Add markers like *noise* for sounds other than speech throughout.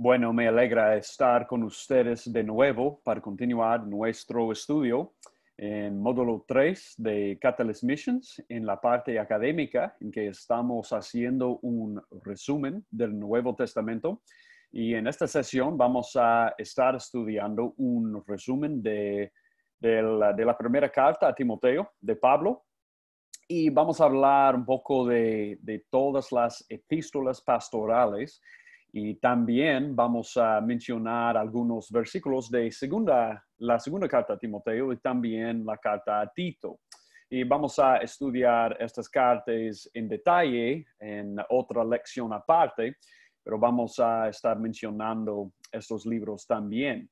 Bueno, me alegra estar con ustedes de nuevo para continuar nuestro estudio en módulo 3 de Catalyst Missions, en la parte académica en que estamos haciendo un resumen del Nuevo Testamento. Y en esta sesión vamos a estar estudiando un resumen de, la, primera carta a Timoteo de Pablo, y vamos a hablar un poco de, de, todas las epístolas pastorales y también vamos a mencionar algunos versículos de segunda, la segunda carta a Timoteo y también la carta a Tito. Y vamos a estudiar estas cartas en detalle en otra lección aparte, pero vamos a estar mencionando estos libros también.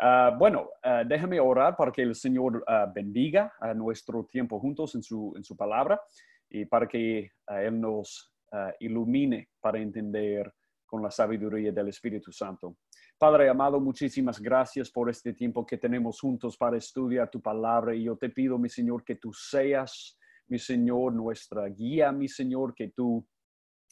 Ah, bueno, déjeme ah, déjame orar para que el Señor ah, bendiga a nuestro tiempo juntos en su, en su palabra y para que Él nos ilumine para entender con la sabiduría del Espíritu Santo. Padre amado, muchísimas gracias por este tiempo que tenemos juntos para estudiar tu palabra y yo te pido, mi Señor, que tú seas, mi Señor, nuestra guía, mi Señor, que tú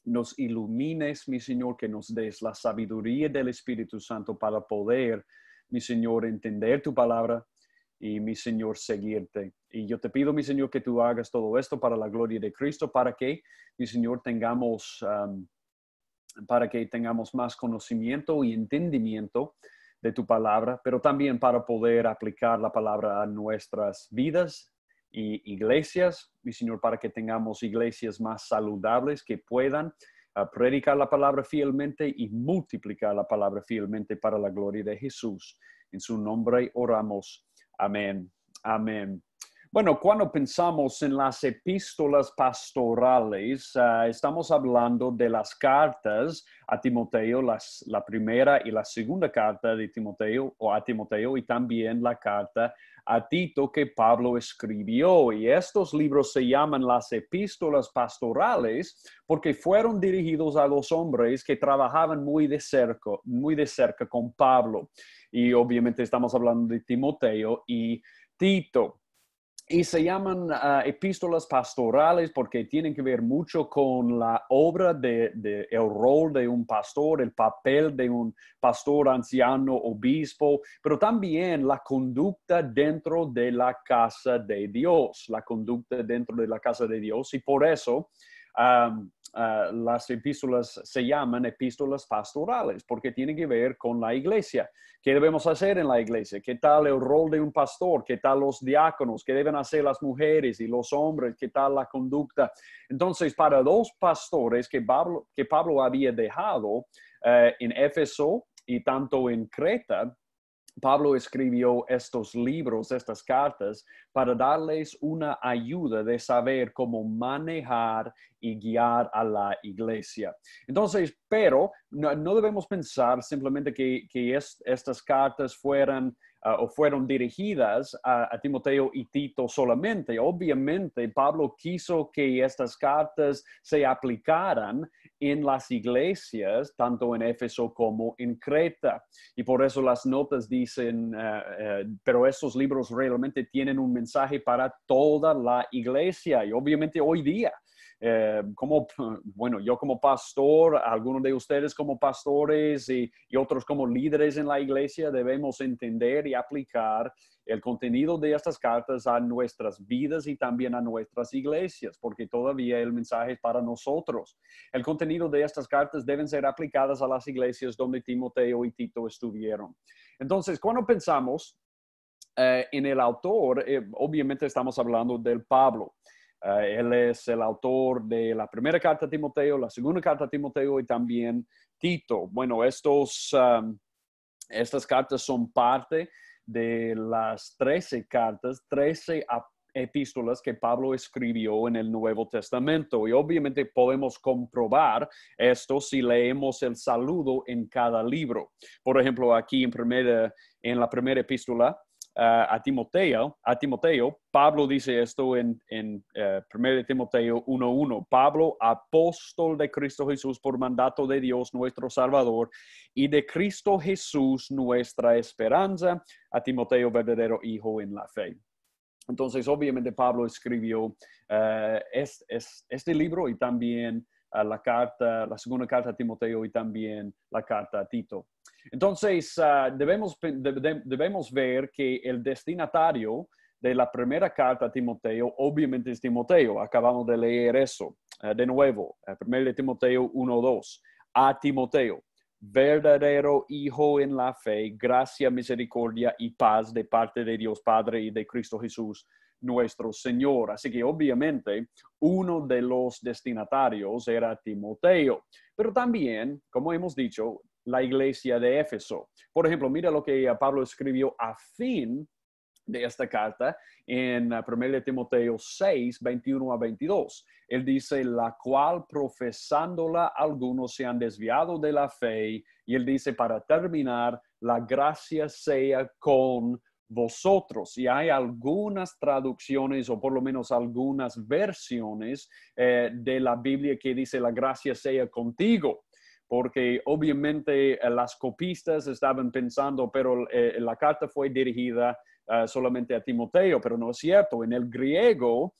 nos ilumines, mi Señor, que nos des la sabiduría del Espíritu Santo para poder, mi Señor, entender tu palabra y, mi Señor, seguirte. Y yo te pido, mi Señor, que tú hagas todo esto para la gloria de Cristo, para que, mi Señor, tengamos para que tengamos más conocimiento y entendimiento de tu palabra, pero también para poder aplicar la palabra a nuestras vidas y iglesias, mi Señor, para que tengamos iglesias más saludables que puedan ah, predicar la palabra fielmente y multiplicar la palabra fielmente para la gloria de Jesús. En su nombre oramos. Amén. Amén. Bueno, cuando pensamos en las epístolas pastorales, ah, estamos hablando de las cartas a Timoteo, la primera y la segunda carta de Timoteo o a Timoteo y también la carta a Tito que Pablo escribió. Y estos libros se llaman las epístolas pastorales porque fueron dirigidos a los hombres que trabajaban muy de cerca, muy de cerca con Pablo. Y obviamente estamos hablando de Timoteo y Tito y se llaman ah, epístolas pastorales porque tienen que ver mucho con la obra de, el rol de un pastor, el papel de un pastor anciano, obispo, pero también la conducta dentro de la casa de Dios, la conducta dentro de la casa de Dios y por eso eh, las epístolas se llaman epístolas pastorales porque tienen que ver con la iglesia. ¿Qué debemos hacer en la iglesia? ¿Qué tal el rol de un pastor? ¿Qué tal los diáconos? ¿Qué deben hacer las mujeres y los hombres? ¿Qué tal la conducta? Entonces, para dos pastores que Pablo, que Pablo había dejado eh, en Éfeso y tanto en Creta, Pablo escribió estos libros, estas cartas, para darles una ayuda de saber cómo manejar y guiar a la iglesia. Entonces, pero no, debemos pensar simplemente que, estas cartas fueran Ah, o fueron dirigidas a, Timoteo y Tito solamente. Obviamente, Pablo quiso que estas cartas se aplicaran en las iglesias, tanto en Éfeso como en Creta. Y por eso las notas dicen, ah, ah, pero estos libros realmente tienen un mensaje para toda la iglesia. Y obviamente hoy día eh, como, *laughs* bueno, yo como pastor, algunos de ustedes como pastores y, otros como líderes en la iglesia, debemos entender y aplicar el contenido de estas cartas a nuestras vidas y también a nuestras iglesias, porque todavía el mensaje es para nosotros. El contenido de estas cartas deben ser aplicadas a las iglesias donde Timoteo y Tito estuvieron. Entonces, cuando pensamos eh, en el autor, eh, obviamente estamos hablando del Pablo. Ah, él es el autor de la primera carta a Timoteo, la segunda carta a Timoteo y también Tito. Bueno, estos, um, estas cartas son parte de las trece cartas, 13 epístolas que Pablo escribió en el Nuevo Testamento. Y obviamente podemos comprobar esto si leemos el saludo en cada libro. Por ejemplo, aquí en, en la primera epístola a, Timoteo, a Timoteo, Pablo dice esto en, en 1 eh, Timoteo 1.1, Pablo, apóstol de Cristo Jesús por mandato de Dios nuestro Salvador y de Cristo Jesús nuestra esperanza, a Timoteo verdadero hijo en la fe. Entonces, obviamente Pablo escribió eh, este libro y también eh, la carta, la segunda carta a Timoteo y también la carta a Tito. Entonces, ah, debemos, debemos ver que el destinatario de la primera carta a Timoteo, obviamente es Timoteo, acabamos de leer eso eh, de nuevo, eh, primero de Timoteo 1.2, a Timoteo, verdadero hijo en la fe, gracia, misericordia y paz de parte de Dios Padre y de Cristo Jesús nuestro Señor. Así que obviamente uno de los destinatarios era Timoteo. Pero también, como hemos dicho, la iglesia de Éfeso. Por ejemplo, mira lo que eh, Pablo escribió a fin de esta carta en 1 eh, Timoteo 6, 21 a 22. Él dice, la cual profesándola algunos se han desviado de la fe. Y él dice, para terminar, la gracia sea con vosotros. Y hay algunas traducciones o por lo menos algunas versiones eh, de la Biblia que dice, la gracia sea contigo porque obviamente eh, las copistas estaban pensando, pero eh, la carta fue dirigida eh, solamente a Timoteo, pero no es cierto. En el griego,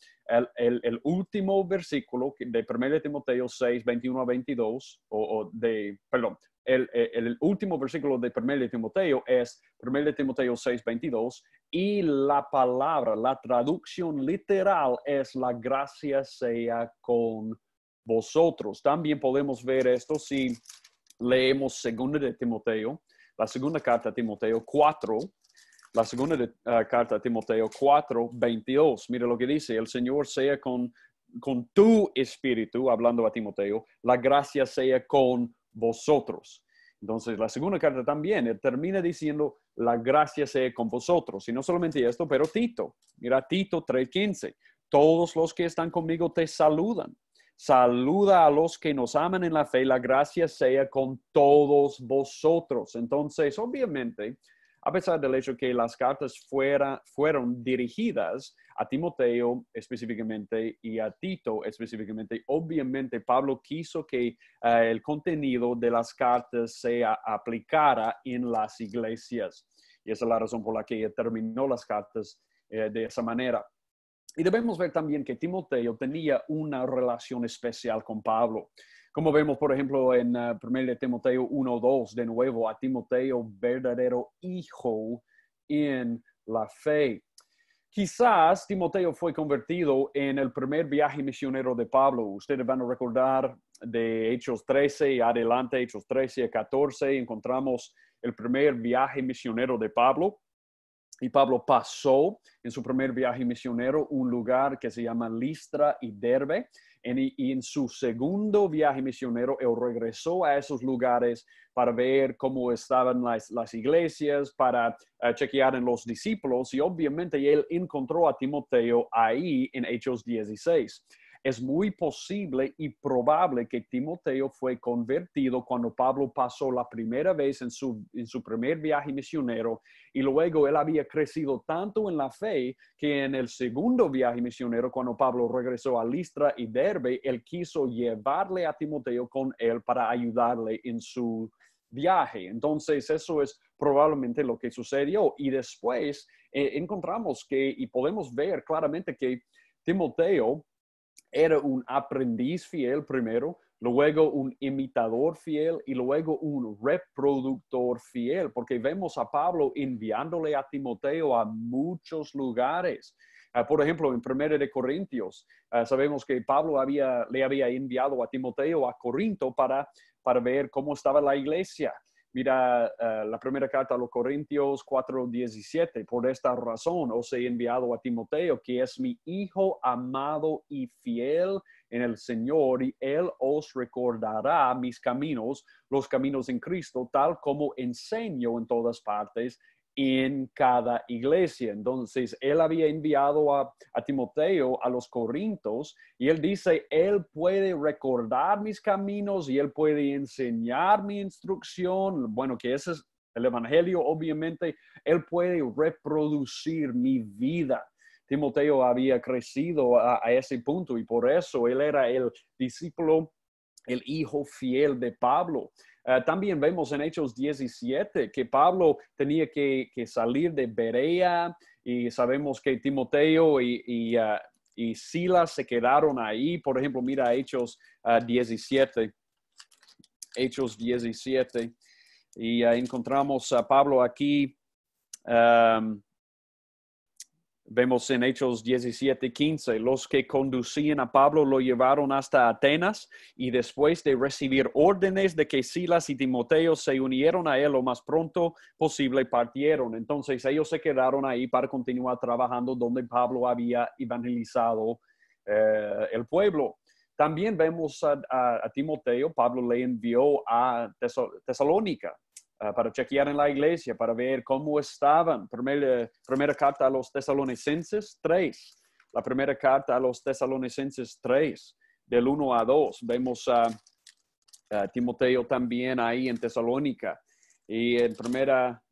el, último versículo de 1 Timoteo 6, 21 a 22, o, de, perdón, el, el, último versículo de 1 Timoteo es 1 Timoteo 6, 22, y la palabra, la traducción literal es la gracia sea con vosotros. También podemos ver esto si leemos segunda de Timoteo, la segunda carta a Timoteo 4, la segunda ah, carta a Timoteo 4, 22. Mira lo que dice, el Señor sea con, con tu espíritu, hablando a Timoteo, la gracia sea con vosotros. Entonces, la segunda carta también, termina diciendo, la gracia sea con vosotros. Y no solamente esto, pero Tito. Mira, Tito 3.15. Todos los que están conmigo te saludan. Saluda a los que nos aman en la fe, la gracia sea con todos vosotros. Entonces, obviamente, a pesar del hecho que las cartas fuera, fueron dirigidas a Timoteo específicamente y a Tito específicamente, obviamente Pablo quiso que eh, el contenido de las cartas sea aplicara en las iglesias. Y esa es la razón por la que terminó las cartas eh, de esa manera. Y debemos ver también que Timoteo tenía una relación especial con Pablo. Como vemos, por ejemplo, en 1 eh, de Timoteo 1.2, de nuevo, a Timoteo, verdadero hijo en la fe. Quizás Timoteo fue convertido en el primer viaje misionero de Pablo. Ustedes van a recordar de Hechos 13, y adelante, Hechos 13 y 14, encontramos el primer viaje misionero de Pablo. Y Pablo pasó en su primer viaje misionero un lugar que se llama Listra y Derbe. y en su segundo viaje misionero, él regresó a esos lugares para ver cómo estaban las, iglesias, para eh, chequear en los discípulos. Y obviamente él encontró a Timoteo ahí en Hechos 16. Es muy posible y probable que Timoteo fue convertido cuando Pablo pasó la primera vez en su, primer viaje misionero y luego él había crecido tanto en la fe que en el segundo viaje misionero, cuando Pablo regresó a Listra y Derbe, él quiso llevarle a Timoteo con él para ayudarle en su viaje. Entonces, eso es probablemente lo que sucedió. Y después eh, encontramos que, y podemos ver claramente que Timoteo era un aprendiz fiel primero, luego un imitador fiel y luego un reproductor fiel, porque vemos a Pablo enviándole a Timoteo a muchos lugares. Ah, por ejemplo, en 1 de Corintios, ah, sabemos que Pablo le había enviado a Timoteo a Corinto para ver cómo estaba la iglesia, Mira eh, la primera carta a los Corintios 4:17. Por esta razón os he enviado a Timoteo, que es mi hijo amado y fiel en el Señor, y él os recordará mis caminos, los caminos en Cristo, tal como enseño en todas partes, en cada iglesia. Entonces, él había enviado a, Timoteo a los Corintos y él dice, él puede recordar mis caminos y él puede enseñar mi instrucción. Bueno, que ese es el Evangelio, obviamente, él puede reproducir mi vida. Timoteo había crecido a ese punto y por eso él era el discípulo, el hijo fiel de Pablo. Eh, también vemos en Hechos 17 que Pablo tenía que, salir de Berea y sabemos que Timoteo y, y, eh, Silas se quedaron ahí. Por ejemplo, mira Hechos 17. Eh, Hechos 17. Y encontramos a Pablo aquí. Em, Vemos en Hechos 17, 15, los que conducían a Pablo lo llevaron hasta Atenas y después de recibir órdenes de que Silas y Timoteo se unieron a él lo más pronto posible, partieron. Entonces ellos se quedaron ahí para continuar trabajando donde Pablo había evangelizado eh, el pueblo. También vemos a, Timoteo, Pablo le envió a Tesalónica Ah, para chequear en la iglesia, para ver cómo estaban. Eh, primera, carta a los tesalonicenses 3. La primera carta a los tesalonicenses 3, del 1 a 2. Vemos a, Timoteo también ahí en Tesalónica. Y en primera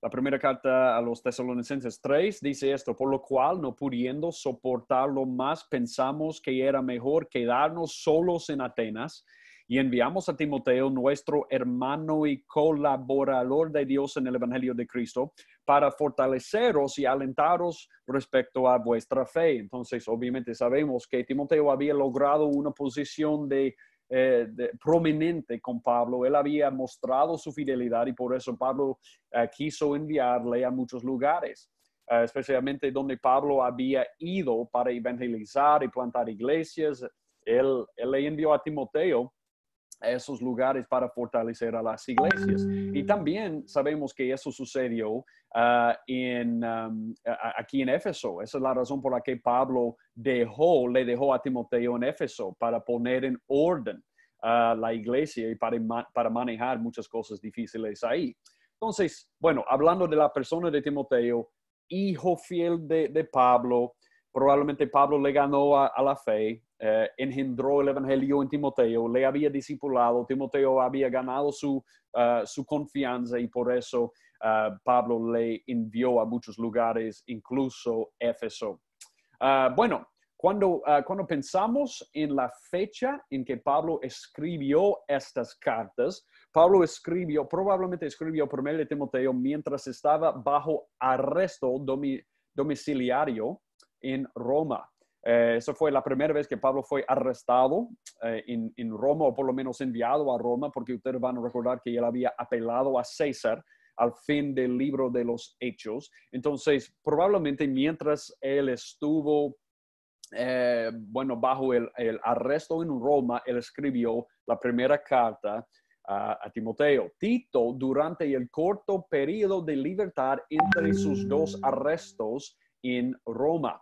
la primera carta a los tesalonicenses 3 dice esto, por lo cual, no pudiendo soportarlo más, pensamos que era mejor quedarnos solos en Atenas y enviamos a Timoteo, nuestro hermano y colaborador de Dios en el Evangelio de Cristo, para fortaleceros y alentaros respecto a vuestra fe. Entonces, obviamente sabemos que Timoteo había logrado una posición de eh, prominente con Pablo. Él había mostrado su fidelidad y por eso Pablo eh, quiso enviarle a muchos lugares, eh, especialmente donde Pablo había ido para evangelizar y plantar iglesias. él, le envió a Timoteo a esos lugares para fortalecer a las iglesias. Y también sabemos que eso sucedió ah, en, um, aquí en Éfeso. Esa es la razón por la que Pablo dejó, le dejó a Timoteo en Éfeso para poner en orden a ah, la iglesia y para, para manejar muchas cosas difíciles ahí. Entonces, bueno, hablando de la persona de Timoteo, hijo fiel de, de Pablo, probablemente Pablo le ganó a, la fe, eh, engendró el Evangelio en Timoteo, le había discipulado, Timoteo había ganado su, eh, confianza y por eso eh, Pablo le envió a muchos lugares, incluso Éfeso. bueno, cuando, cuando pensamos en la fecha en que Pablo escribió estas cartas, Pablo escribió, probablemente escribió por medio de Timoteo mientras estaba bajo arresto domiciliario en Roma. Eh, esa fue la primera vez que Pablo fue arrestado eh, en, Roma, o por lo menos enviado a Roma, porque ustedes van a recordar que él había apelado a César al fin del libro de los Hechos. Entonces, probablemente mientras él estuvo, eh, bueno, bajo el, arresto en Roma, él escribió la primera carta a, a Timoteo. Tito, durante el corto periodo de libertad entre sus dos arrestos en Roma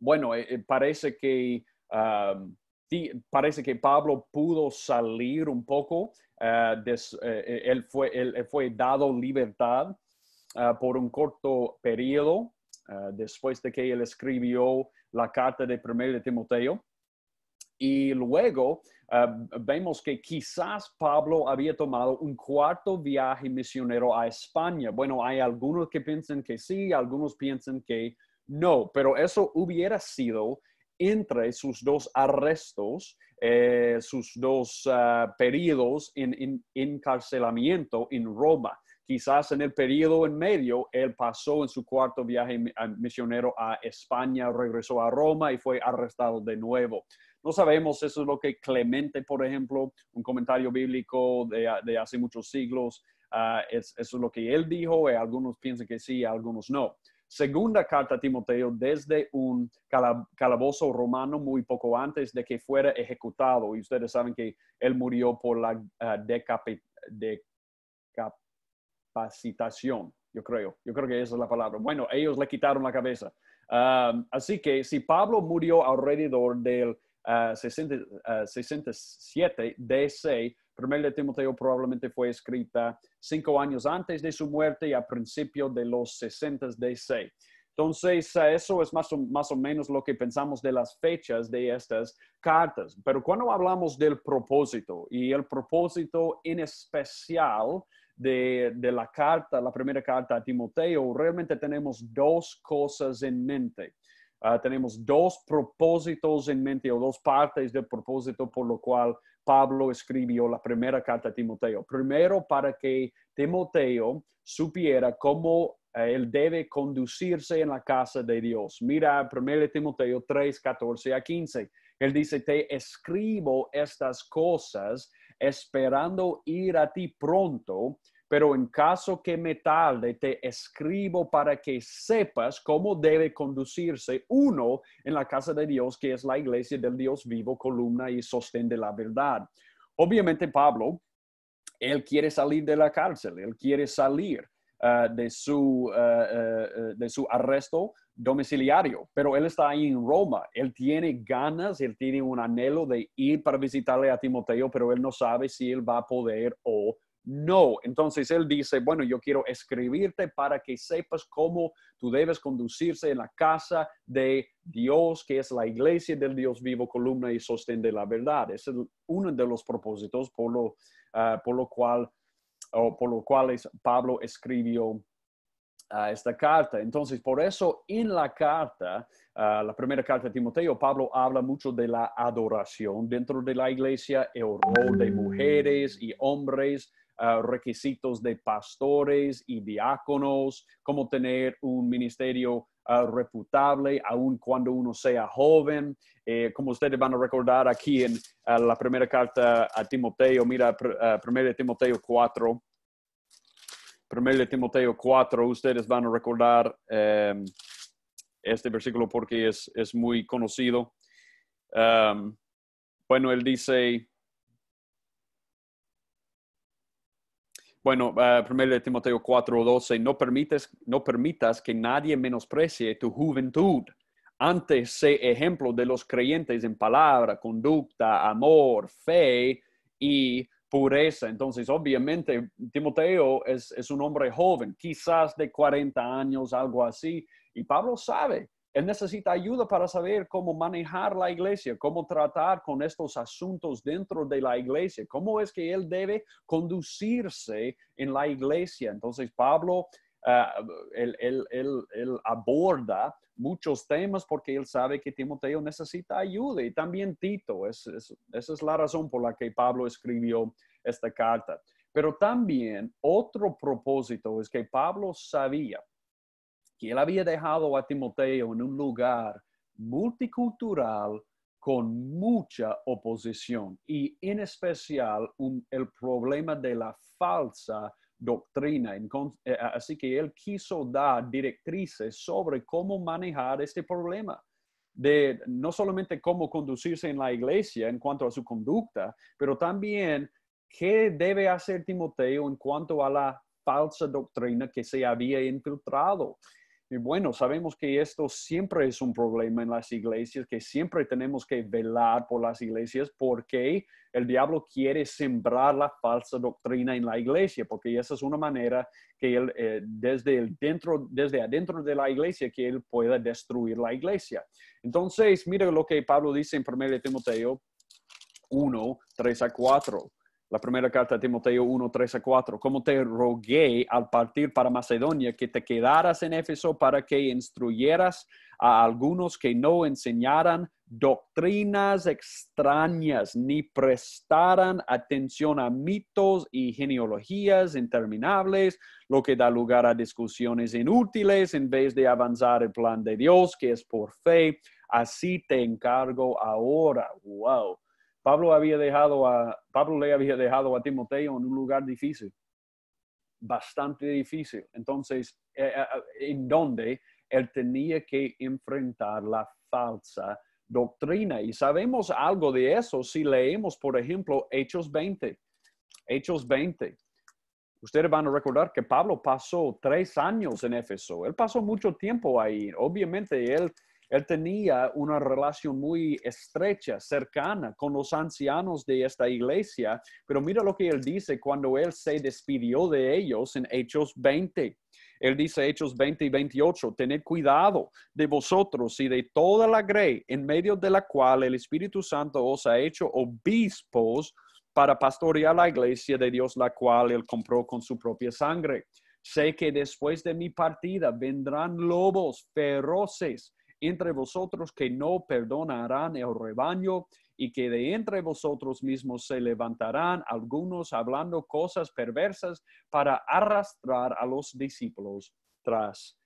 bueno, eh, eh, parece que... parece que Pablo pudo salir un poco, eh, él, fue, fue dado libertad ah, por un corto periodo ah, después de que él escribió la carta de primero de Timoteo. Y luego ah, vemos que quizás Pablo había tomado un cuarto viaje misionero a España. Bueno, hay algunos que piensan que sí, algunos piensan que no, pero eso hubiera sido entre sus dos arrestos, eh, sus dos ah, periodos en, encarcelamiento en Roma. Quizás en el periodo en medio, él pasó en su cuarto viaje misionero a España, regresó a Roma y fue arrestado de nuevo. No sabemos, eso es lo que Clemente, por ejemplo, un comentario bíblico de, ah, hace muchos siglos, ah, eso es lo que él dijo, eh, algunos piensan que sí, algunos no. Segunda carta a Timoteo desde un calabozo romano muy poco antes de que fuera ejecutado. Y ustedes saben que él murió por la ah, decapacitación, decapitación, yo creo. Yo creo que esa es la palabra. Bueno, ellos le quitaron la cabeza. Ah, así que si Pablo murió alrededor del 67 DC, Primera de Timoteo probablemente fue escrita cinco años antes de su muerte y a principio de los 60 DC. Entonces, eso es más o, más o menos lo que pensamos de las fechas de estas cartas. Pero cuando hablamos del propósito y el propósito en especial de, de la carta, la primera carta a Timoteo, realmente tenemos dos cosas en mente. Ah, tenemos dos propósitos en mente o dos partes del propósito por lo cual Pablo escribió la primera carta a Timoteo. Primero, para que Timoteo supiera cómo eh, él debe conducirse en la casa de Dios. Mira primero Timoteo 3, 14 a 15. Él dice, te escribo estas cosas esperando ir a ti pronto pero en caso que me tarde, te escribo para que sepas cómo debe conducirse uno en la casa de Dios, que es la iglesia del Dios vivo, columna y sostén de la verdad. Obviamente Pablo, él quiere salir de la cárcel, él quiere salir ah, de, su, ah, ah, de su arresto domiciliario, pero él está ahí en Roma, él tiene ganas, él tiene un anhelo de ir para visitarle a Timoteo, pero él no sabe si él va a poder o no, entonces él dice, bueno, yo quiero escribirte para que sepas cómo tú debes conducirse en la casa de Dios, que es la iglesia del Dios vivo, columna y sostén de la verdad. Es uno de los propósitos por lo, ah, cual por Pablo escribió ah, esta carta. Entonces, por eso en la carta, ah, la primera carta de Timoteo, Pablo habla mucho de la adoración dentro de la iglesia, el rol de mujeres y hombres, Ah, requisitos de pastores y diáconos, cómo tener un ministerio ah, reputable, aun cuando uno sea joven. Eh, como ustedes van a recordar aquí en ah, la primera carta a Timoteo, mira, primera primero de Timoteo 4. Primero de Timoteo 4, ustedes van a recordar em, este versículo porque es, muy conocido. Em, bueno, él dice, Bueno, eh, primero de Timoteo 4:12, no, no permitas que nadie menosprecie tu juventud. Antes sé ejemplo de los creyentes en palabra, conducta, amor, fe y pureza. Entonces, obviamente, Timoteo es, es un hombre joven, quizás de 40 años, algo así. Y Pablo sabe él necesita ayuda para saber cómo manejar la iglesia, cómo tratar con estos asuntos dentro de la iglesia, cómo es que él debe conducirse en la iglesia. Entonces, Pablo, ah, él, aborda muchos temas porque él sabe que Timoteo necesita ayuda y también Tito. esa es la razón por la que Pablo escribió esta carta. Pero también otro propósito es que Pablo sabía él había dejado a Timoteo en un lugar multicultural con mucha oposición y en especial el problema de la falsa doctrina. Eh, así que él quiso dar directrices sobre cómo manejar este problema, de no solamente cómo conducirse en la iglesia en cuanto a su conducta, pero también qué debe hacer Timoteo en cuanto a la falsa doctrina que se había infiltrado. Y bueno, sabemos que esto siempre es un problema en las iglesias, que siempre tenemos que velar por las iglesias porque el diablo quiere sembrar la falsa doctrina en la iglesia, porque esa es una manera que él, eh, desde, el dentro, desde adentro de la iglesia, que él pueda destruir la iglesia. Entonces, mira lo que Pablo dice en 1 Timoteo 1, 3 a 4 la primera carta de Timoteo 1, 3 a 4. Como te rogué al partir para Macedonia que te quedaras en Éfeso para que instruyeras a algunos que no enseñaran doctrinas extrañas ni prestaran atención a mitos y genealogías interminables, lo que da lugar a discusiones inútiles en vez de avanzar el plan de Dios que es por fe. Así te encargo ahora. ¡Wow! Pablo, había dejado a, Pablo le había dejado a Timoteo en un lugar difícil, bastante difícil. Entonces, eh, eh, eh, en donde él tenía que enfrentar la falsa doctrina. Y sabemos algo de eso si leemos, por ejemplo, Hechos 20. Hechos 20. Ustedes van a recordar que Pablo pasó tres años en Éfeso. Él pasó mucho tiempo ahí. Obviamente, él él tenía una relación muy estrecha, cercana con los ancianos de esta iglesia, pero mira lo que él dice cuando él se despidió de ellos en Hechos 20. Él dice Hechos 20 y 28, tened cuidado de vosotros y de toda la grey en medio de la cual el Espíritu Santo os ha hecho obispos para pastorear la iglesia de Dios, la cual él compró con su propia sangre. Sé que después de mi partida vendrán lobos feroces entre vosotros que no perdonarán el rebaño y que de entre vosotros mismos se levantarán algunos hablando cosas perversas para arrastrar a los discípulos tras,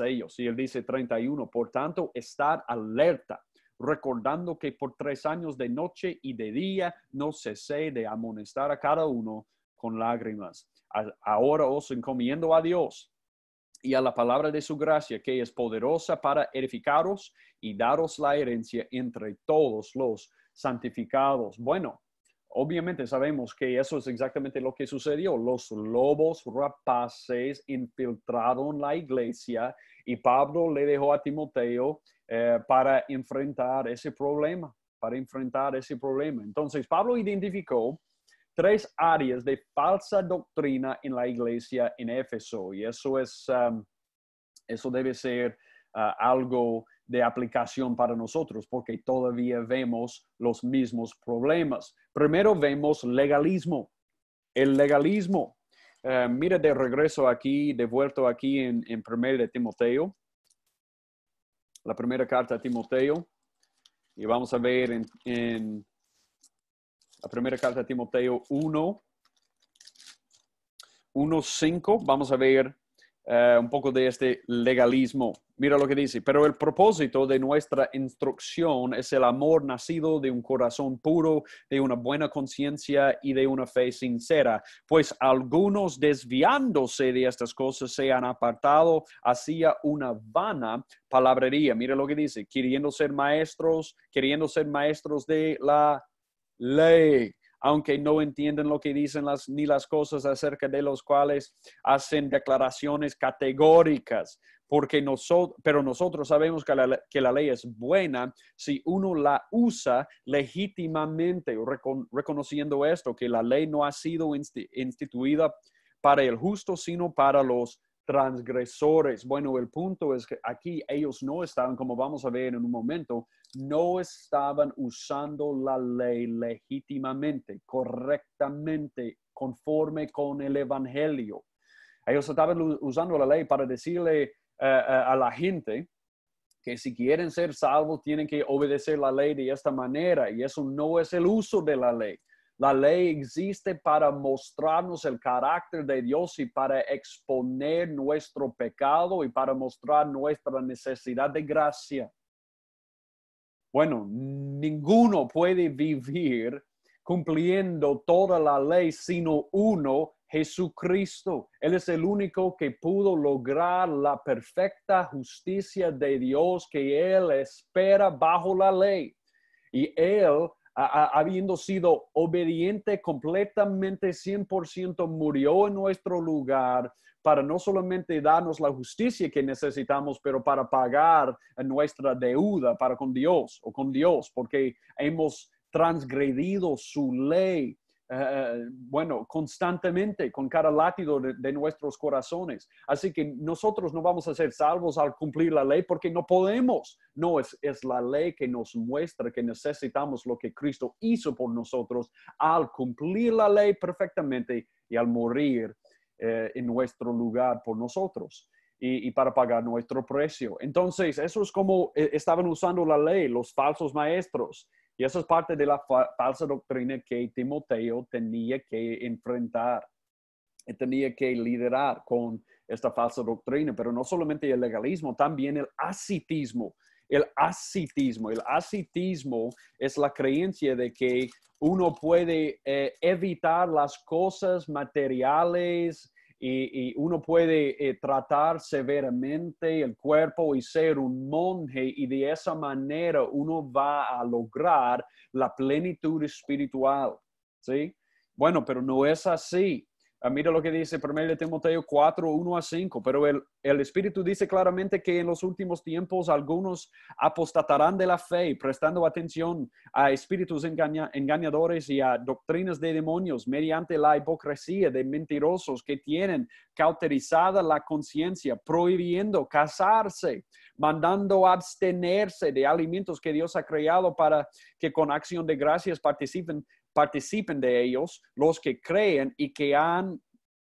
ellos. Y él dice 31, por tanto, estar alerta recordando que por tres años de noche y de día no cesé de amonestar a cada uno con lágrimas. Ahora os encomiendo a Dios, y a la palabra de su gracia, que es poderosa para edificaros y daros la herencia entre todos los santificados. Bueno, obviamente sabemos que eso es exactamente lo que sucedió. Los lobos rapaces infiltraron la iglesia y Pablo le dejó a Timoteo eh, para enfrentar ese problema, para enfrentar ese problema. Entonces Pablo identificó tres áreas de falsa doctrina en la iglesia en Éfeso. Y eso, es, um, eso debe ser uh, algo de aplicación para nosotros, porque todavía vemos los mismos problemas. Primero vemos legalismo. El legalismo. Uh, mira de regreso aquí, de vuelto aquí en, en primera de Timoteo. La primera carta a Timoteo. Y vamos a ver en la primera carta de Timoteo 1, 1, 5. Vamos a ver eh, un poco de este legalismo. Mira lo que dice. Pero el propósito de nuestra instrucción es el amor nacido de un corazón puro, de una buena conciencia y de una fe sincera. Pues algunos desviándose de estas cosas se han apartado hacia una vana palabrería. Mira lo que dice. Queriendo ser maestros, queriendo ser maestros de la ley, aunque no entienden lo que dicen las, ni las cosas acerca de los cuales hacen declaraciones categóricas. Porque nosotros, pero nosotros sabemos que la, ley es buena si uno la usa legítimamente, reconociendo esto, que la ley no ha sido instituida para el justo, sino para los transgresores. Bueno, el punto es que aquí ellos no estaban, como vamos a ver en un momento, no estaban usando la ley legítimamente, correctamente, conforme con el Evangelio. Ellos estaban usando la ley para decirle eh, eh, a la gente que si quieren ser salvos tienen que obedecer la ley de esta manera y eso no es el uso de la ley. La ley existe para mostrarnos el carácter de Dios y para exponer nuestro pecado y para mostrar nuestra necesidad de gracia. Bueno, ninguno puede vivir cumpliendo toda la ley sino uno, Jesucristo. Él es el único que pudo lograr la perfecta justicia de Dios que Él espera bajo la ley. Y Él habiendo sido obediente completamente, 100%, murió en nuestro lugar para no solamente darnos la justicia que necesitamos, pero para pagar nuestra deuda para con Dios o con Dios, porque hemos transgredido su ley eh, eh, bueno, constantemente con cada latido de, nuestros corazones. Así que nosotros no vamos a ser salvos al cumplir la ley porque no podemos. No, es, es la ley que nos muestra que necesitamos lo que Cristo hizo por nosotros al cumplir la ley perfectamente y al morir eh, en nuestro lugar por nosotros. y, para pagar nuestro precio. Entonces, eso es como estaban usando la ley, los falsos maestros. Y eso es parte de la falsa doctrina que Timoteo tenía que enfrentar y eh, tenía que liderar con esta falsa doctrina, pero no solamente el legalismo, también el ascetismo. El ascetismo, el es la creencia de que uno puede eh, evitar las cosas materiales, y, uno puede eh, tratar severamente el cuerpo y ser un monje y de esa manera uno va a lograr la plenitud espiritual, ¿sí? Bueno, pero no es así. Ah, mira lo que dice 1 Timoteo 4, 1 a 5, pero el, Espíritu dice claramente que en los últimos tiempos algunos apostatarán de la fe, prestando atención a espíritus engañadores y a doctrinas de demonios mediante la hipocresía de mentirosos que tienen cauterizada la conciencia, prohibiendo casarse, mandando abstenerse de alimentos que Dios ha creado para que con acción de gracias participen participen de ellos los que creen y que han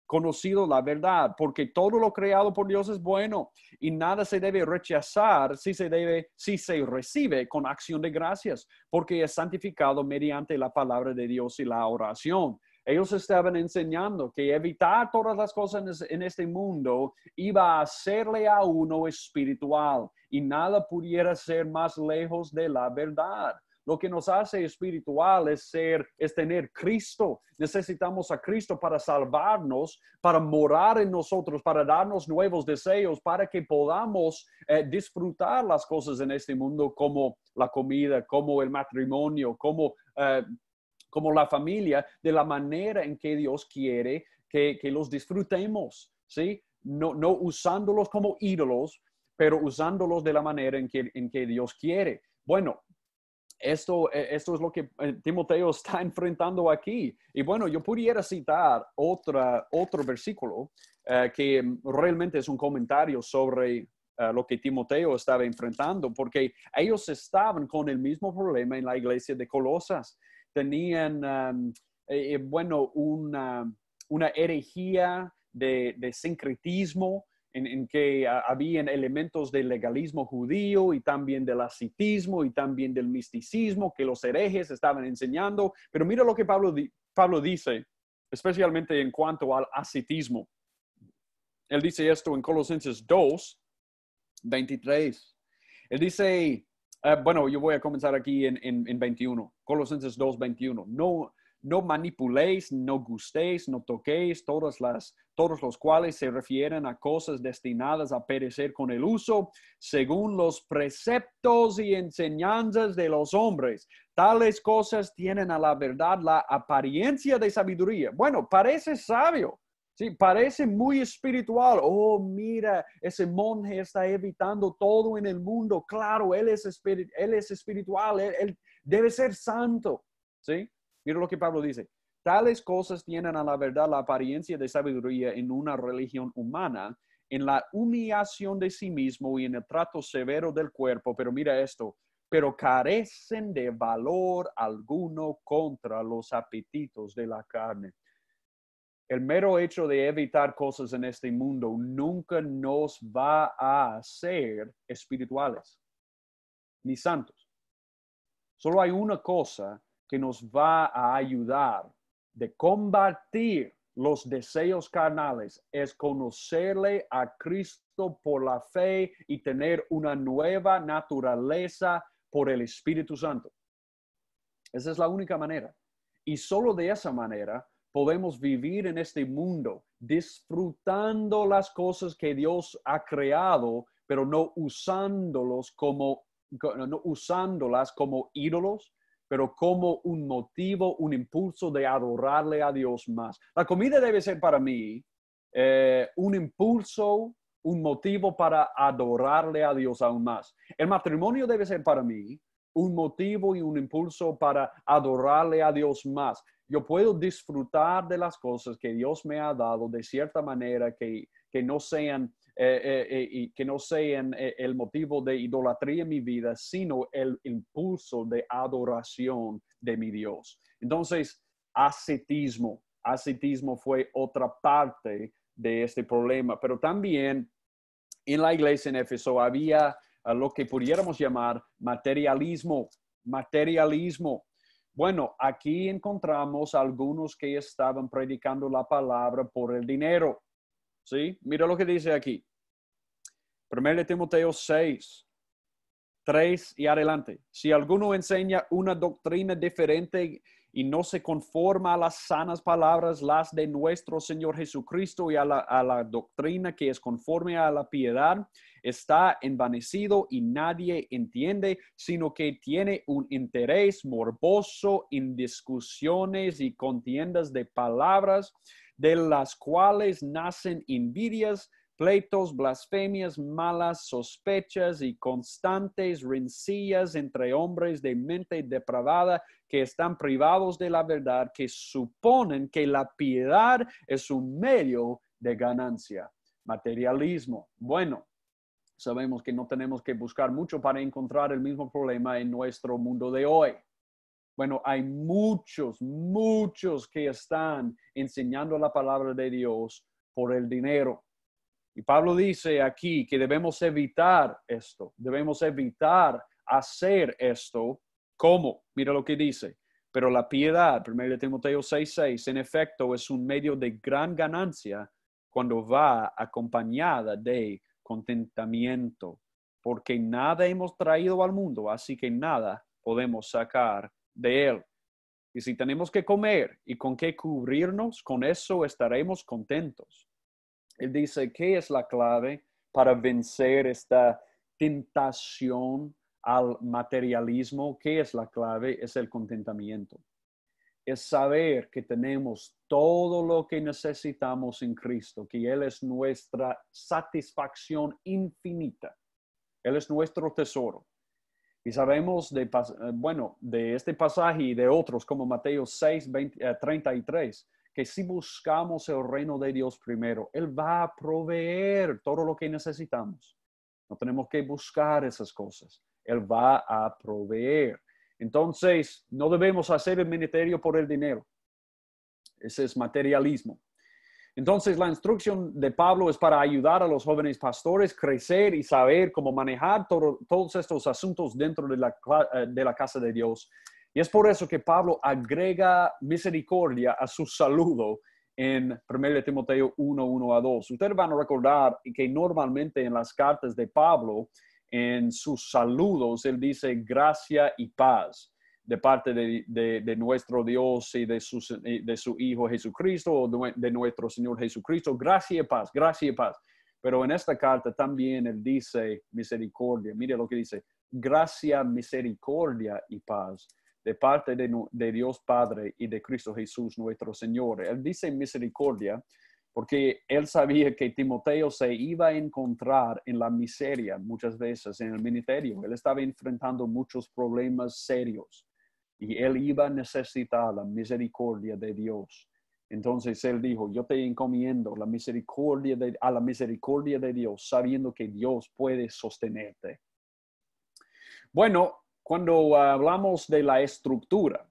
conocido la verdad, porque todo lo creado por Dios es bueno y nada se debe rechazar si se debe si se recibe con acción de gracias, porque es santificado mediante la palabra de Dios y la oración. Ellos estaban enseñando que evitar todas las cosas en este mundo iba a hacerle a uno espiritual y nada pudiera ser más lejos de la verdad. Lo que nos hace espiritual es ser, es tener Cristo. Necesitamos a Cristo para salvarnos, para morar en nosotros, para darnos nuevos deseos, para que podamos eh, disfrutar las cosas en este mundo como la comida, como el matrimonio, como, eh, como la familia, de la manera en que Dios quiere que, los disfrutemos, ¿sí? No, no usándolos como ídolos, pero usándolos de la manera en que, en que Dios quiere. Bueno, esto, e, esto es lo que eh, Timoteo está *laughs* enfrentando aquí. Y bueno, yo pudiera citar otro versículo eh, que realmente es un comentario sobre eh, lo que Timoteo estaba enfrentando, porque ellos estaban con el mismo problema en la iglesia de Colosas. Tenían, um, bueno, una, una herejía de, de sincretismo en, que habían elementos del legalismo judío y también del ascetismo y también del misticismo que los herejes estaban enseñando. Pero mira lo que Pablo, Pablo dice, especialmente en cuanto al ascetismo. Él dice esto en Colosenses 2, 23. Él dice, eh, bueno, yo voy a comenzar aquí en, en 21, Colosenses 2, 21. No, no manipuléis, no gustéis, no toquéis, todas las, todos los cuales se refieren a cosas destinadas a perecer con el uso, según los preceptos y enseñanzas de los hombres. Tales cosas tienen a la verdad la apariencia de sabiduría. Bueno, parece sabio. Sí, parece muy espiritual. Oh, mira, ese monje está evitando todo en el mundo. Claro, él es, espiritual, él debe ser santo. ¿Sí? Mira lo que Pablo dice. Tales cosas tienen a la verdad la apariencia de sabiduría en una religión humana, en la humillación de sí mismo y en el trato severo del cuerpo, pero mira esto, pero carecen de valor alguno contra los apetitos de la carne. El mero hecho de evitar cosas en este mundo nunca nos va a hacer espirituales ni santos. Solo hay una cosa que nos va a ayudar de combatir los deseos carnales es conocerle a Cristo por la fe y tener una nueva naturaleza por el Espíritu Santo. Esa es la única manera. Y solo de esa manera podemos vivir en este mundo disfrutando las cosas que Dios ha creado, pero no usándolos como no usándolas como ídolos, pero como un motivo, un impulso de adorarle a Dios más. La comida debe ser para mí eh, un impulso, un motivo para adorarle a Dios aún más. El matrimonio debe ser para mí un motivo y un impulso para adorarle a Dios más. Yo puedo disfrutar de las cosas que Dios me ha dado de cierta manera que, que no sean eh, eh, y que no sean eh, el motivo de idolatría en mi vida, sino el impulso de adoración de mi Dios. Entonces, ascetismo. Ascetismo fue otra parte de este problema, pero también en la iglesia en Éfeso había lo que pudiéramos llamar materialismo, materialismo. Bueno, aquí encontramos algunos que estaban predicando la palabra por el dinero. ¿Sí? Mira lo que dice aquí. 1 Timoteo 6, 3 y adelante. Si alguno enseña una doctrina diferente y no se conforma a las sanas palabras, las de nuestro Señor Jesucristo y a la, a la doctrina que es conforme a la piedad, está envanecido y nadie entiende, sino que tiene un interés morboso en discusiones y contiendas de palabras, de las cuales nacen envidias pleitos, blasfemias, malas sospechas y constantes rencillas entre hombres de mente depravada que están privados de la verdad, que suponen que la piedad es un medio de ganancia. Materialismo. Bueno, sabemos que no tenemos que buscar mucho para encontrar el mismo problema en nuestro mundo de hoy. Bueno, hay muchos, muchos que están enseñando la palabra de Dios por el dinero y Pablo dice aquí que debemos evitar esto, debemos evitar hacer esto. ¿Cómo? Mira lo que dice. Pero la piedad, 1 Timoteo 6:6, en efecto es un medio de gran ganancia cuando va acompañada de contentamiento, porque nada hemos traído al mundo, así que nada podemos sacar de él. Y si tenemos que comer y con qué cubrirnos, con eso estaremos contentos. Él dice, ¿qué es la clave para vencer esta tentación al materialismo? ¿Qué es la clave? Es el contentamiento. Es saber que tenemos todo lo que necesitamos en Cristo, que Él es nuestra satisfacción infinita. Él es nuestro tesoro. Y sabemos de, eh, bueno, de este pasaje y de otros como Mateo 6, 33, que si buscamos el reino de Dios primero, Él va a proveer todo lo que necesitamos. No tenemos que buscar esas cosas. Él va a proveer. Entonces, no debemos hacer el ministerio por el dinero. Ese es materialismo. Entonces, la instrucción de Pablo es para ayudar a los jóvenes pastores a crecer y saber cómo manejar todos estos asuntos dentro de la, eh, de la casa de Dios y es por eso que Pablo agrega misericordia a su saludo en 1 Timoteo 1, 1 a 2. Ustedes van a recordar que normalmente en las cartas de Pablo, en sus saludos, él dice gracia y paz de parte de, nuestro Dios y de, de su Hijo Jesucristo, o de nuestro Señor Jesucristo. Gracia y paz, gracia y paz. Pero en esta carta también él dice misericordia. Mire lo que dice, gracia, misericordia y paz de parte de, Dios Padre y de Cristo Jesús nuestro Señor. Él dice misericordia porque él sabía que Timoteo se iba a encontrar en la miseria muchas veces en el ministerio. Él estaba enfrentando muchos problemas serios y él iba a necesitar la misericordia de Dios. Entonces él dijo, yo te encomiendo la misericordia a la misericordia de Dios, sabiendo que Dios puede sostenerte. Bueno, cuando hablamos de la estructura,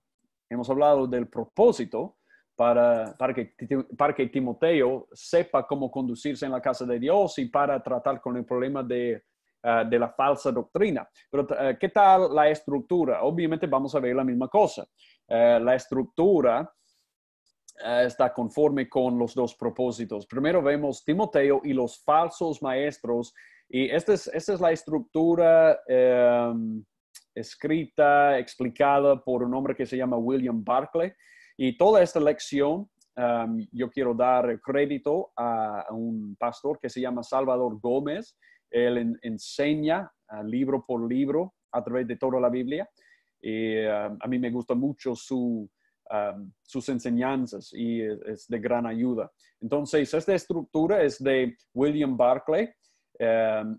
hemos hablado del propósito para, para, que, para que Timoteo sepa cómo conducirse en la casa de Dios y para tratar con el problema de, ah, de la falsa doctrina. Pero, ah, ¿qué tal la estructura? Obviamente vamos a ver la misma cosa. Ah, la estructura está conforme con los dos propósitos. Primero vemos Timoteo y los falsos maestros. Y esta es, esta es la estructura em, escrita, explicada por un hombre que se llama William Barclay. Y toda esta lección um, yo quiero dar crédito a, un pastor que se llama Salvador Gómez. Él enseña ah, libro por libro a través de toda la Biblia. Y um, a mí me gusta mucho um, sus enseñanzas y es, de gran ayuda. Entonces, esta estructura es de William Barclay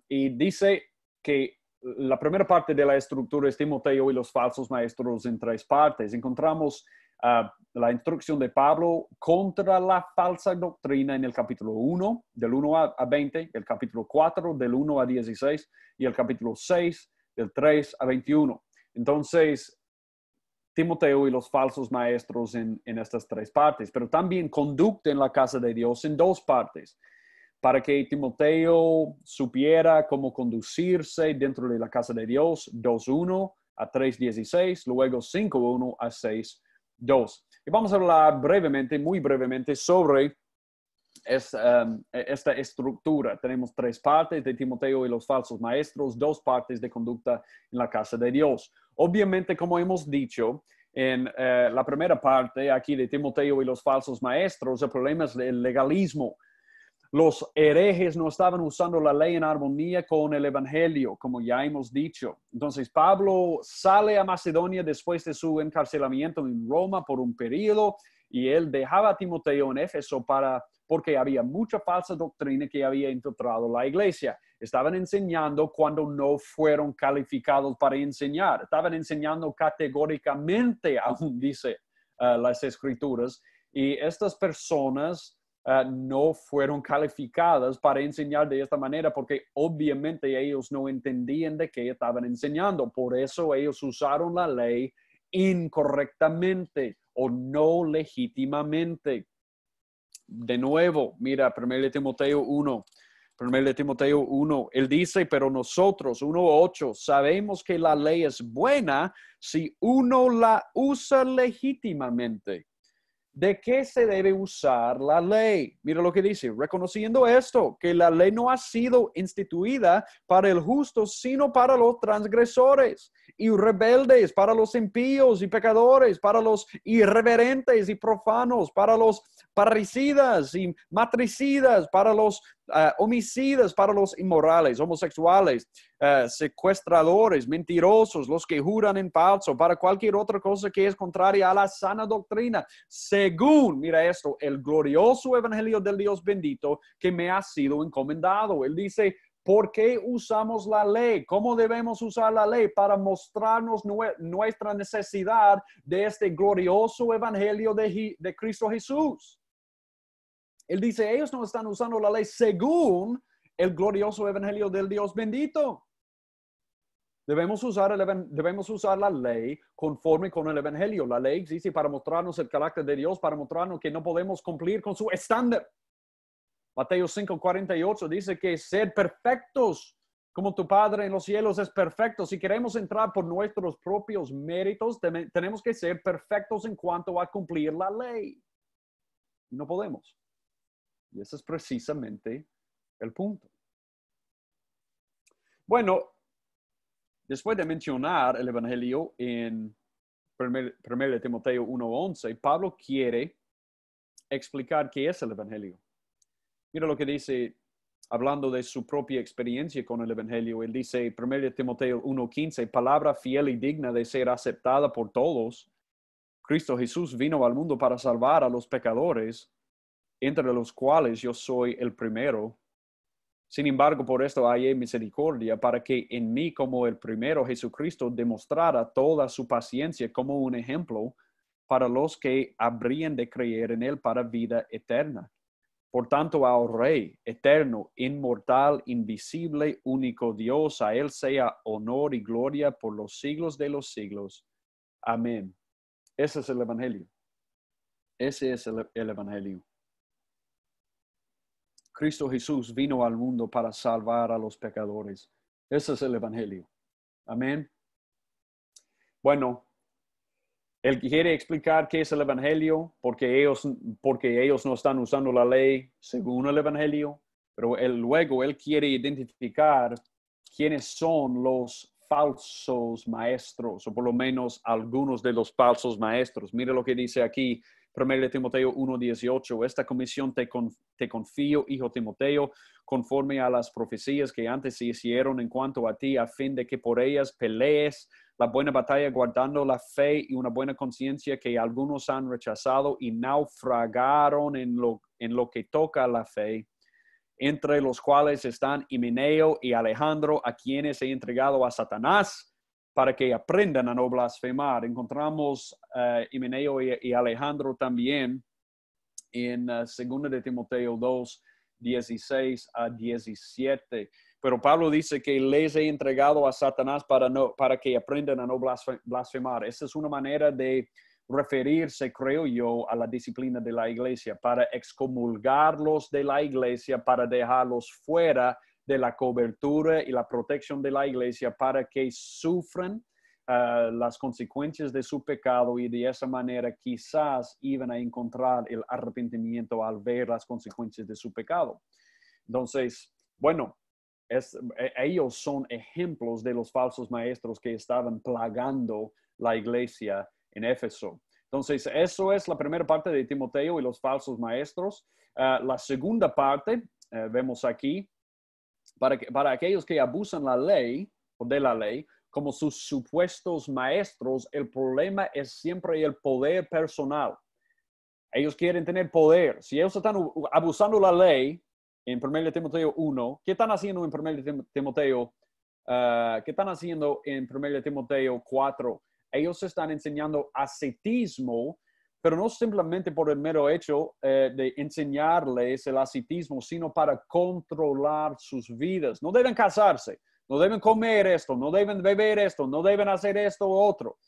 y dice que la primera parte de la estructura es Timoteo y los falsos maestros en tres partes. Encontramos ah, la instrucción de Pablo contra la falsa doctrina en el capítulo 1, del 1 a 20, el capítulo 4, del 1 a 16, y el capítulo 6, del 3 a 21. Entonces, Timoteo y los falsos maestros en, en estas tres partes, pero también conducta en la casa de Dios en dos partes para que Timoteo supiera cómo conducirse dentro de la casa de Dios, 2.1 a 3.16, luego 5.1 a 6.2. Y vamos a hablar brevemente, muy brevemente, sobre um, e-, esta estructura. Tenemos tres partes de Timoteo y los falsos maestros, dos partes de conducta en la casa de Dios. Obviamente, como hemos dicho, en eh, la primera parte aquí de Timoteo y los falsos maestros, el problema es el legalismo. Los herejes no estaban usando la ley en armonía con el Evangelio, como ya hemos dicho. Entonces Pablo sale a Macedonia después de su encarcelamiento en Roma por un periodo y él dejaba a Timoteo en Éfeso para, porque había mucha falsa doctrina que había infiltrado la iglesia. Estaban enseñando cuando no fueron calificados para enseñar. Estaban enseñando categóricamente, *laughs* aún dice eh, las escrituras. Y estas personas eh, no fueron calificadas para enseñar de esta manera porque obviamente ellos no entendían de qué estaban enseñando. Por eso ellos usaron la ley incorrectamente o no legítimamente. De nuevo, mira, 1 Timoteo 1. 1 Timoteo 1, él dice, pero nosotros, 1.8, sabemos que la ley es buena si uno la usa legítimamente. ¿De qué se debe usar la ley? Mira lo que dice, reconociendo esto, que la ley no ha sido instituida para el justo, sino para los transgresores y rebeldes, para los impíos y pecadores, para los irreverentes y profanos, para los parricidas y matricidas, para los ah, homicidas, para los inmorales, homosexuales, ah, secuestradores, mentirosos, los que juran en falso, para cualquier otra cosa que es contraria a la sana doctrina, según, mira esto, el glorioso evangelio del Dios bendito que me ha sido encomendado. Él dice, ¿Por qué usamos la ley? ¿Cómo debemos usar la ley para mostrarnos nuestra necesidad de este glorioso evangelio de, de Cristo Jesús? Él dice, ellos no están usando la ley según el glorioso evangelio del Dios bendito. Debemos usar, debemos usar la ley conforme con el Evangelio. La ley existe para mostrarnos el carácter de Dios, para mostrarnos que no podemos cumplir con su estándar. Mateo 5:48 dice que ser perfectos como tu Padre en los cielos es perfecto. Si queremos entrar por nuestros propios méritos, tenemos que ser perfectos en cuanto a cumplir la ley. No podemos. Y ese es precisamente el punto. Bueno, después de mencionar el Evangelio en 1 Timoteo 1.11, Pablo quiere explicar qué es el Evangelio. Mira lo que dice, hablando de su propia experiencia con el Evangelio. Él dice, 1 Timoteo 1.15, palabra fiel y digna de ser aceptada por todos. Cristo Jesús vino al mundo para salvar a los pecadores, entre los cuales yo soy el primero. Sin embargo, por esto hay misericordia, para que en mí como el primero Jesucristo demostrara toda su paciencia como un ejemplo para los que habrían de creer en él para vida eterna. Por tanto, al ah, oh Rey eterno, inmortal, invisible, único Dios, a Él sea honor y gloria por los siglos de los siglos. Amén. Ese es el Evangelio. Ese es el Evangelio. Cristo Jesús vino al mundo para salvar a los pecadores. Ese es el Evangelio. Amén. Bueno, él quiere explicar qué es el Evangelio porque ellos, porque ellos no están usando la ley según el Evangelio, pero él, luego él quiere identificar quiénes son los falsos maestros, o por lo menos algunos de los falsos maestros. Mire lo que dice aquí Primero de Timoteo 1.18, esta comisión te, te confío, hijo Timoteo, conforme a las profecías que antes se hicieron en cuanto a ti, a fin de que por ellas pelees la buena batalla guardando la fe y una buena conciencia que algunos han rechazado y naufragaron en lo, en lo que toca a la fe, entre los cuales están Himeneo y Alejandro, a quienes he entregado a Satanás para que aprendan a no blasfemar. Encontramos a eh, Himeneo y, Alejandro también en 2 eh, de Timoteo 2, 16 a 17. Pero Pablo dice que les he entregado a Satanás para, no, para que aprendan a no blasfemar. Esa es una manera de referirse, creo yo, a la disciplina de la iglesia, para excomulgarlos de la iglesia, para dejarlos fuera de la cobertura y la protección de la iglesia para que sufran eh, las consecuencias de su pecado y de esa manera quizás iban a encontrar el arrepentimiento al ver las consecuencias de su pecado. Entonces, bueno, e, ellos son ejemplos de los falsos maestros que estaban plagando la iglesia en Éfeso. Entonces, eso es la primera parte de Timoteo y los falsos maestros. Eh, la segunda parte, eh, vemos aquí, para, aquellos que abusan la ley o de la ley como sus supuestos maestros, el problema es siempre el poder personal. Ellos quieren tener poder. Si ellos están abusando la ley en 1 Timoteo 1, ¿qué están haciendo en 1 Timoteo? Ah, ¿Qué están haciendo en 1 Timoteo 4? Ellos están enseñando ascetismo pero no simplemente por el mero hecho eh, de enseñarles el ascetismo, sino para controlar sus vidas. No deben casarse, no deben comer esto, no deben beber esto, no deben hacer esto u otro.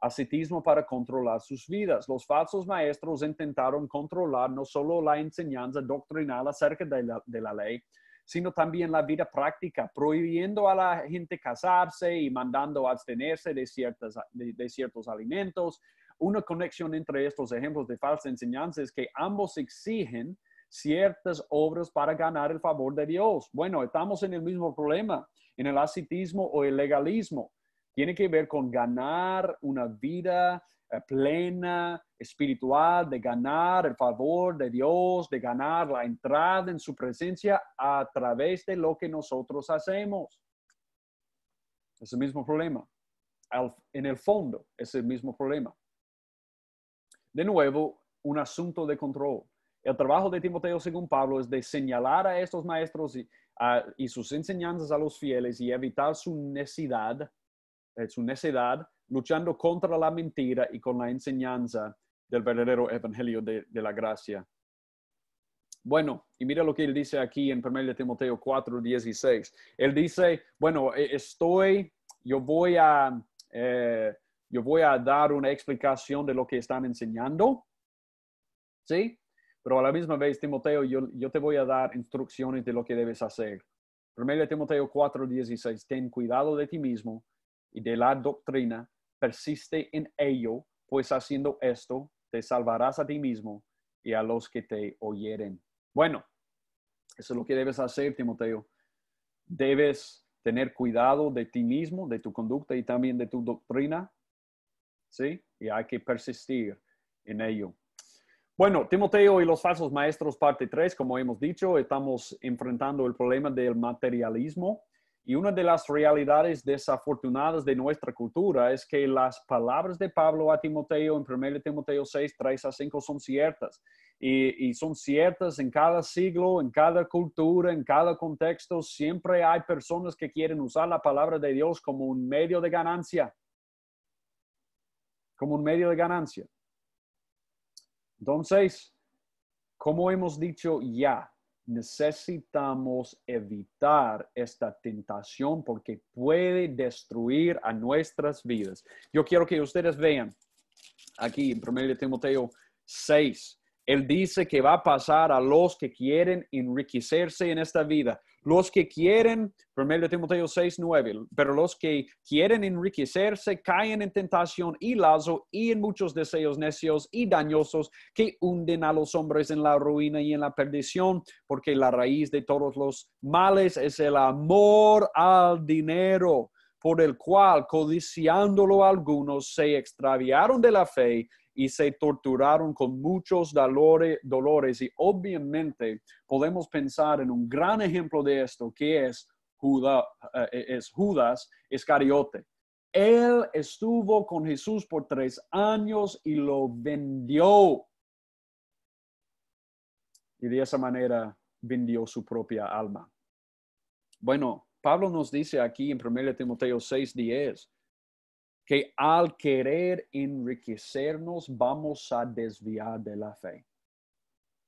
Ascetismo para controlar sus vidas. Los falsos maestros intentaron controlar no solo la enseñanza doctrinal acerca de la, ley, sino también la vida práctica, prohibiendo a la gente casarse y mandando abstenerse de, ciertas, de ciertos alimentos, una conexión entre estos ejemplos de falsa enseñanza es que ambos exigen ciertas obras para ganar el favor de Dios. Bueno, estamos en el mismo problema, en el ascetismo o el legalismo. Tiene que ver con ganar una vida eh, plena, espiritual, de ganar el favor de Dios, de ganar la entrada en su presencia a través de lo que nosotros hacemos. Es el mismo problema. en el fondo, es el mismo problema de nuevo, un asunto de control. El trabajo de Timoteo, según Pablo, es de señalar a estos maestros y, sus enseñanzas a los fieles y evitar su necedad, eh, su necedad, luchando contra la mentira y con la enseñanza del verdadero evangelio de, la gracia. Bueno, y mira lo que él dice aquí en 1 Timoteo 4, 16. Él dice, bueno, e-, estoy, yo voy a... Eh, yo voy a dar una explicación de lo que están enseñando, ¿sí? Pero a la misma vez, Timoteo, yo, te voy a dar instrucciones de lo que debes hacer. Primero Timoteo 4:16, ten cuidado de ti mismo y de la doctrina, persiste en ello, pues haciendo esto te salvarás a ti mismo y a los que te oyeren. Bueno, eso es lo que debes hacer, Timoteo. Debes tener cuidado de ti mismo, de tu conducta y también de tu doctrina, ¿sí? Y hay que persistir en ello. Bueno, Timoteo y los falsos maestros, parte 3, como hemos dicho, estamos enfrentando el problema del materialismo y una de las realidades desafortunadas de nuestra cultura es que las palabras de Pablo a Timoteo en 1 Timoteo 6, 3 a 5 son ciertas y son ciertas en cada siglo, en cada cultura, en cada contexto. Siempre hay personas que quieren usar la palabra de Dios como un medio de ganancia como un medio de ganancia. Entonces, como hemos dicho ya, necesitamos evitar esta tentación porque puede destruir a nuestras vidas. Yo quiero que ustedes vean aquí en 1 de Timoteo 6. Él dice que va a pasar a los que quieren enriquecerse en esta vida, los que quieren, 1 Timoteo 6, 9, pero los que quieren enriquecerse caen en tentación y lazo y en muchos deseos necios y dañosos que hunden a los hombres en la ruina y en la perdición, porque la raíz de todos los males es el amor al dinero, por el cual, codiciándolo algunos, se extraviaron de la fe y se torturaron con muchos dolores, dolores. Y obviamente podemos pensar en un gran ejemplo de esto, que es, Judas, eh, es Judas Iscariote. Él estuvo con Jesús por tres años y lo vendió. Y de esa manera vendió su propia alma. Bueno, Pablo nos dice aquí en 1 Timoteo 6, 10, que al querer enriquecernos vamos a desviar de la fe.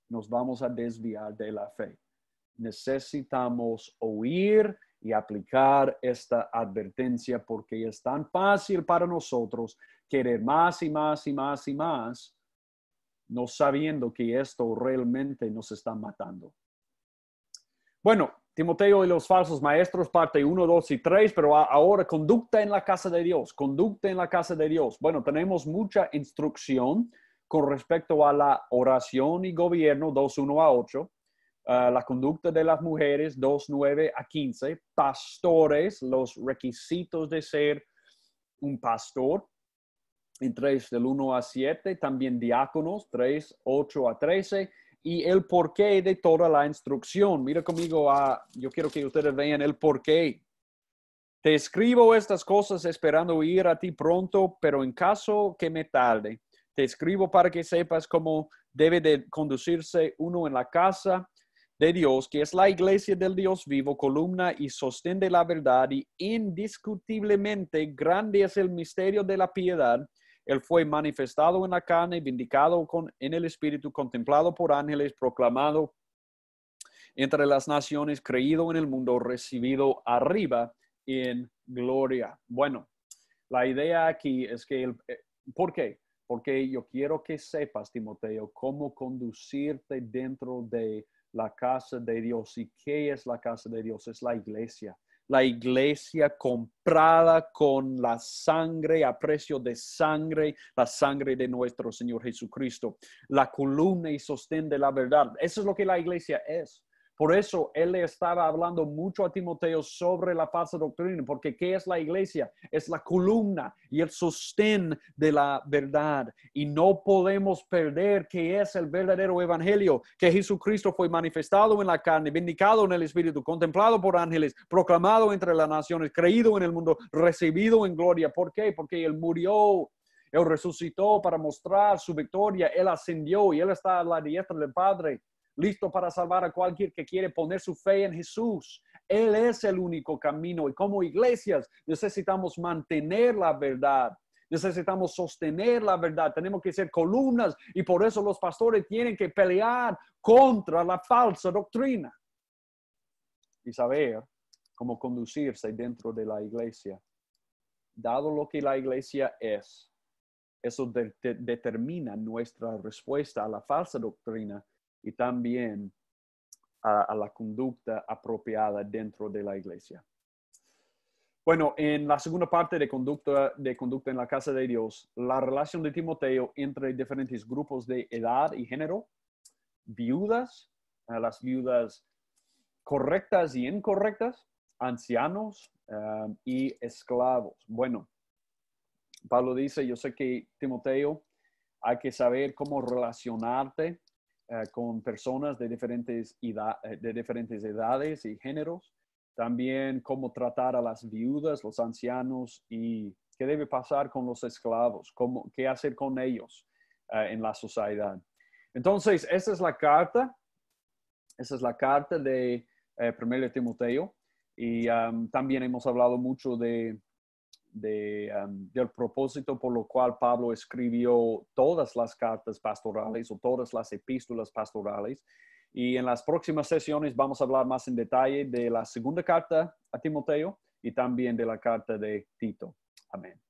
Nos vamos a desviar de la fe. Necesitamos oír y aplicar esta advertencia porque es tan fácil para nosotros querer más y más y más y más, no sabiendo que esto realmente nos está matando. Bueno, Timoteo y los falsos maestros, parte 1, 2 y 3, pero ahora conducta en la casa de Dios, conducta en la casa de Dios. Bueno, tenemos mucha instrucción con respecto a la oración y gobierno, 2, 1 a 8, eh, la conducta de las mujeres, 2, 9 a 15, pastores, los requisitos de ser un pastor, en 3, del 1 a 7, también diáconos, 3, 8 a 13 y el porqué de toda la instrucción. Mira conmigo, a, yo quiero que ustedes vean el porqué. Te escribo estas cosas esperando ir a ti pronto, pero en caso que me tarde, te escribo para que sepas cómo debe de conducirse uno en la casa de Dios, que es la iglesia del Dios vivo, columna y sostén la verdad, y indiscutiblemente grande es el misterio de la piedad él fue manifestado en la carne, vindicado en el Espíritu, contemplado por ángeles, proclamado entre las naciones, creído en el mundo, recibido arriba en gloria. Bueno, la idea aquí es que, él. Eh, ¿por qué? Porque yo quiero que sepas, Timoteo, cómo conducirte dentro de la casa de Dios. ¿Y qué es la casa de Dios? Es la iglesia la iglesia comprada con la sangre, a precio de sangre, la sangre de nuestro Señor Jesucristo, la columna y sostén de la verdad. Eso es lo que la iglesia es. Por eso él le estaba hablando mucho a Timoteo sobre la falsa doctrina, porque ¿qué es la iglesia? Es la columna y el sostén de la verdad. Y no podemos perder que es el verdadero evangelio, que Jesucristo fue manifestado en la carne, vindicado en el Espíritu, contemplado por ángeles, proclamado entre las naciones, creído en el mundo, recibido en gloria. ¿Por qué? Porque él murió él resucitó para mostrar su victoria. Él ascendió y Él está a la diestra del Padre listo para salvar a cualquier que quiere poner su fe en Jesús. Él es el único camino y como iglesias necesitamos mantener la verdad. Necesitamos sostener la verdad, tenemos que ser columnas y por eso los pastores tienen que pelear contra la falsa doctrina y saber cómo conducirse dentro de la iglesia. Dado lo que la iglesia es, eso determina nuestra respuesta a la falsa doctrina y también a, la conducta apropiada dentro de la iglesia. Bueno, en la segunda parte de conducta, de conducta en la casa de Dios, la relación de Timoteo entre diferentes grupos de edad y género, viudas, eh, las viudas correctas y incorrectas, ancianos eh, y esclavos. Bueno, Pablo dice, yo sé que Timoteo, hay que saber cómo relacionarte eh, con personas de diferentes, eh, de diferentes edades y géneros. También cómo tratar a las viudas, los ancianos y qué debe pasar con los esclavos, cómo, qué hacer con ellos eh, en la sociedad. Entonces, esa es la carta. Esa es la carta de Primero Timoteo. Y um, también hemos hablado mucho de del propósito por lo cual Pablo escribió todas las cartas pastorales o todas las epístolas pastorales. Y en las próximas sesiones vamos a hablar más en detalle de la segunda carta a Timoteo y también de la carta de Tito. Amén.